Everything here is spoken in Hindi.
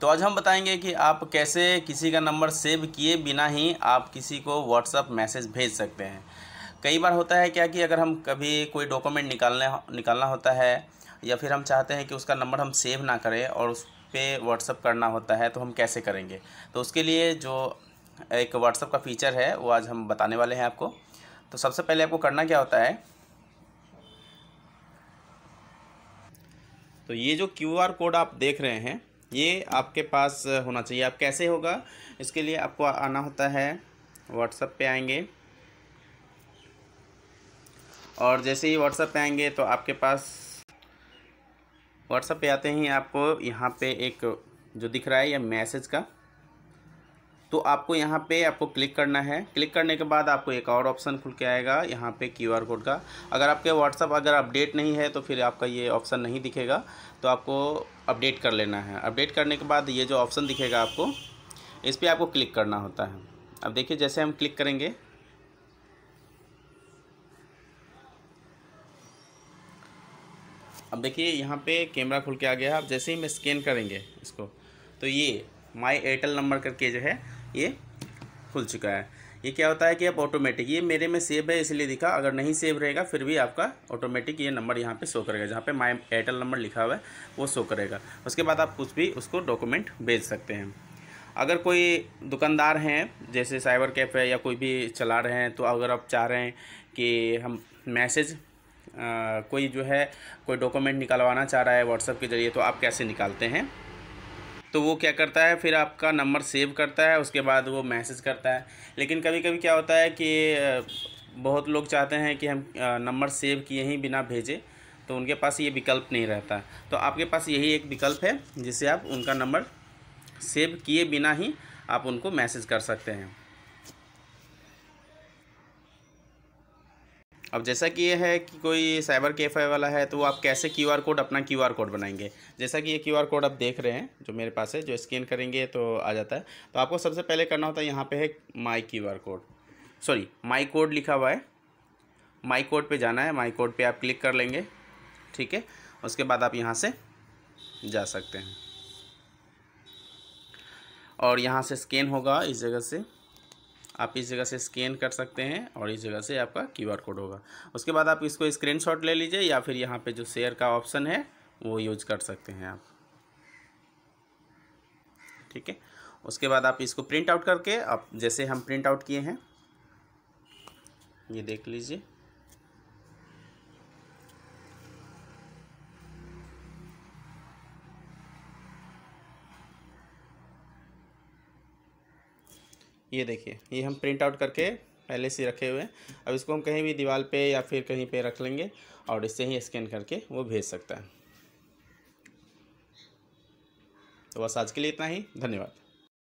तो आज हम बताएंगे कि आप कैसे किसी का नंबर सेव किए बिना ही आप किसी को व्हाट्सअप मैसेज भेज सकते हैं कई बार होता है क्या कि अगर हम कभी कोई डॉक्यूमेंट निकालने निकालना होता है या फिर हम चाहते हैं कि उसका नंबर हम सेव ना करें और उस पर व्हाट्सअप करना होता है तो हम कैसे करेंगे तो उसके लिए जो एक व्हाट्सअप का फ़ीचर है वो आज हम बताने वाले हैं आपको तो सबसे पहले आपको करना क्या होता है तो ये जो क्यू आर कोड आप देख रहे हैं ये आपके पास होना चाहिए आप कैसे होगा इसके लिए आपको आना होता है व्हाट्सएप पे आएंगे और जैसे ही व्हाट्सएप पे आएंगे तो आपके पास व्हाट्सएप पे आते ही आपको यहाँ पे एक जो दिख रहा है या मैसेज का तो आपको यहाँ पे आपको क्लिक करना है क्लिक करने के बाद आपको एक और ऑप्शन खुल के आएगा यहाँ पे क्यूआर कोड का अगर आपके व्हाट्सअप अगर अपडेट नहीं है तो फिर आपका ये ऑप्शन नहीं दिखेगा तो आपको अपडेट कर लेना है अपडेट करने के बाद ये जो ऑप्शन दिखेगा आपको इस पर आपको क्लिक करना होता है अब देखिए जैसे हम क्लिक करेंगे अब देखिए यहाँ पे कैमरा खुल के आ गया अब जैसे ही मैं स्कैन करेंगे इसको तो ये माई एयरटेल नंबर करके जो है ये खुल चुका है ये क्या होता है कि आप ऑटोमेटिक ये मेरे में सेव है इसलिए दिखा अगर नहीं सेव रहेगा फिर भी आपका ऑटोमेटिक ये नंबर यहाँ पे शो करेगा जहाँ पे माई एयरटेल नंबर लिखा हुआ है वो शो करेगा उसके बाद आप कुछ भी उसको डॉक्यूमेंट भेज सकते हैं अगर कोई दुकानदार हैं जैसे साइबर कैफ़े है या कोई भी चला रहे हैं तो अगर आप चाह रहे हैं कि हम मैसेज कोई जो है कोई डॉक्यूमेंट निकलवाना चाह रहा है व्हाट्सएप के ज़रिए तो आप कैसे निकालते हैं तो वो क्या करता है फिर आपका नंबर सेव करता है उसके बाद वो मैसेज करता है लेकिन कभी कभी क्या होता है कि बहुत लोग चाहते हैं कि हम नंबर सेव किए ही बिना भेजे तो उनके पास ये विकल्प नहीं रहता तो आपके पास यही एक विकल्प है जिससे आप उनका नंबर सेव किए बिना ही आप उनको मैसेज कर सकते हैं अब जैसा कि ये है कि कोई साइबर कैफ़े वाला है तो आप कैसे क्यूआर कोड अपना क्यूआर कोड बनाएंगे जैसा कि ये क्यूआर कोड आप देख रहे हैं जो मेरे पास है जो स्कैन करेंगे तो आ जाता है तो आपको सबसे पहले करना होता है यहाँ पे है my QR code sorry my code लिखा हुआ है माई कोड पे जाना है माई कोड पे आप क्लिक कर लेंगे ठीक है उसके बाद आप यहाँ से जा सकते हैं और यहाँ से स्कैन होगा इस जगह से आप इस जगह से स्कैन कर सकते हैं और इस जगह से आपका क्यू कोड होगा उसके बाद आप इसको स्क्रीन ले लीजिए या फिर यहाँ पर जो शेयर का ऑप्शन है वो यूज कर सकते हैं आप ठीक है उसके बाद आप इसको प्रिंट आउट करके आप जैसे हम प्रिंट आउट किए हैं ये देख लीजिए ये देखिए ये हम प्रिंट आउट करके पहले से रखे हुए हैं अब इसको हम कहीं भी दीवार पे या फिर कहीं पे रख लेंगे और इससे ही स्कैन करके वो भेज सकता है तो बस आज के लिए इतना ही धन्यवाद